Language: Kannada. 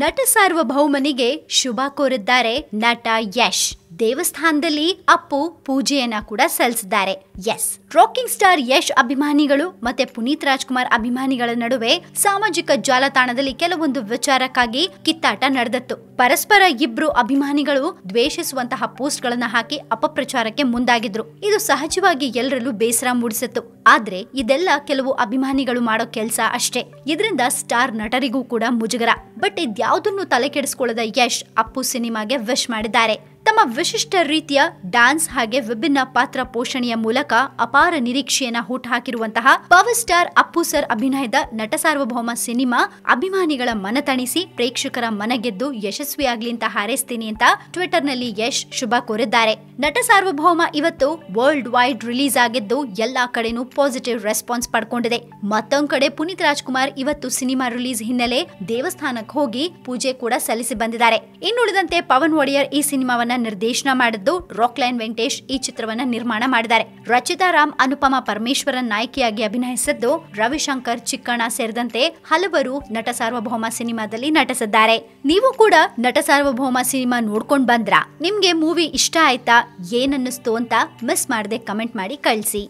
ನಟ ಸಾರ್ವಭೌಮನಿಗೆ ಶುಭ ಕೋರಿದ್ದಾರೆ ನಟ ಯಶ್ ದೇವಸ್ಥಾನದಲ್ಲಿ ಅಪ್ಪು ಪೂಜೆಯನ್ನ ಕೂಡ ಸಲ್ಲಿಸಿದ್ದಾರೆ ಎಸ್ ರಾಕಿಂಗ್ ಸ್ಟಾರ್ ಯಶ್ ಅಭಿಮಾನಿಗಳು ಮತ್ತೆ ಪುನೀತ್ ರಾಜ್ಕುಮಾರ್ ಅಭಿಮಾನಿಗಳ ನಡುವೆ ಸಾಮಾಜಿಕ ಜಾಲತಾಣದಲ್ಲಿ ಕೆಲವೊಂದು ವಿಚಾರಕ್ಕಾಗಿ ಕಿತ್ತಾಟ ನಡೆದತ್ತು ಪರಸ್ಪರ ಇಬ್ರು ಅಭಿಮಾನಿಗಳು ದ್ವೇಷಿಸುವಂತಹ ಪೋಸ್ಟ್ ಗಳನ್ನ ಹಾಕಿ ಅಪಪ್ರಚಾರಕ್ಕೆ ಮುಂದಾಗಿದ್ರು ಇದು ಸಹಜವಾಗಿ ಎಲ್ಲರಲ್ಲೂ ಬೇಸರ ಮೂಡಿಸಿತ್ತು ಆದ್ರೆ ಇದೆಲ್ಲ ಕೆಲವು ಅಭಿಮಾನಿಗಳು ಮಾಡೋ ಕೆಲಸ ಅಷ್ಟೇ ಇದರಿಂದ ಸ್ಟಾರ್ ನಟರಿಗೂ ಕೂಡ ಮುಜುಗರ ಬಟ್ ಇದ್ಯಾವುದನ್ನು ತಲೆ ಕೆಡಿಸ್ಕೊಳ್ಳದ ಯಶ್ ಅಪ್ಪು ಸಿನಿಮಾಗೆ ವಿಶ್ ಮಾಡಿದ್ದಾರೆ ತಮ್ಮ ವಿಶಿಷ್ಟ ರೀತಿಯ ಡ್ಯಾನ್ಸ್ ಹಾಗೆ ವಿಭಿನ್ನ ಪಾತ್ರ ಪೋಷಣೆಯ ಮೂಲಕ ಅಪಾರ ನಿರೀಕ್ಷೆಯನ್ನ ಹಾಕಿರುವಂತಹ ಪವರ್ ಸ್ಟಾರ್ ಅಪ್ಪು ಸರ್ ಅಭಿನಯದ ನಟ ಸಾರ್ವಭೌಮ ಸಿನಿಮಾ ಅಭಿಮಾನಿಗಳ ಮನ ತಣಿಸಿ ಪ್ರೇಕ್ಷಕರ ಮನಗೆದ್ದು ಯಶಸ್ವಿಯಾಗ್ಲಿ ಅಂತ ಹಾರೈಸ್ತೀನಿ ಅಂತ ಟ್ವಿಟರ್ ನಲ್ಲಿ ಯಶ್ ಶುಭ ಕೋರಿದ್ದಾರೆ ನಟ ಸಾರ್ವಭೌಮ ಇವತ್ತು ವರ್ಲ್ಡ್ ವೈಡ್ ರಿಲೀಸ್ ಆಗಿದ್ದು ಎಲ್ಲಾ ಕಡೆನೂ ಪಾಸಿಟಿವ್ ರೆಸ್ಪಾನ್ಸ್ ಪಡ್ಕೊಂಡಿದೆ ಮತ್ತೊಂದ್ ಕಡೆ ಪುನೀತ್ ರಾಜ್ಕುಮಾರ್ ಇವತ್ತು ಸಿನಿಮಾ ರಿಲೀಸ್ ಹಿನ್ನೆಲೆ ದೇವಸ್ಥಾನಕ್ಕೆ ಹೋಗಿ ಪೂಜೆ ಕೂಡ ಸಲ್ಲಿಸಿ ಬಂದಿದ್ದಾರೆ ಇನ್ನುಳಿದಂತೆ ಪವನ್ ಒಡೆಯರ್ ಈ ಸಿನಿಮಾವನ್ನ ನಿರ್ದೇಶನ ಮಾಡಿದ್ದು ರಾಕ್ಲೈನ್ ವೆಂಕಟೇಶ್ ಈ ಚಿತ್ರವನ್ನ ನಿರ್ಮಾಣ ಮಾಡಿದ್ದಾರೆ ರಚಿತಾ ರಾಮ್ ಅನುಪಮ ಪರಮೇಶ್ವರನ್ ನಾಯಕಿಯಾಗಿ ಅಭಿನಯಿಸಿದ್ದು ರವಿಶಂಕರ್ ಚಿಕ್ಕಣ್ಣ ಸೇರಿದಂತೆ ಹಲವರು ನಟ ಸಾರ್ವಭೌಮ ಸಿನಿಮಾದಲ್ಲಿ ನಟಿಸಿದ್ದಾರೆ ನೀವು ಕೂಡ ನಟ ಸಾರ್ವಭೌಮ ಸಿನಿಮಾ ನೋಡ್ಕೊಂಡ್ ಬಂದ್ರ ನಿಮ್ಗೆ ಮೂವಿ ಇಷ್ಟ ಆಯ್ತಾ ಏನನ್ನಿಸ್ತು ಅಂತ ಮಿಸ್ ಮಾಡದೆ ಕಮೆಂಟ್ ಮಾಡಿ ಕಳಿಸಿ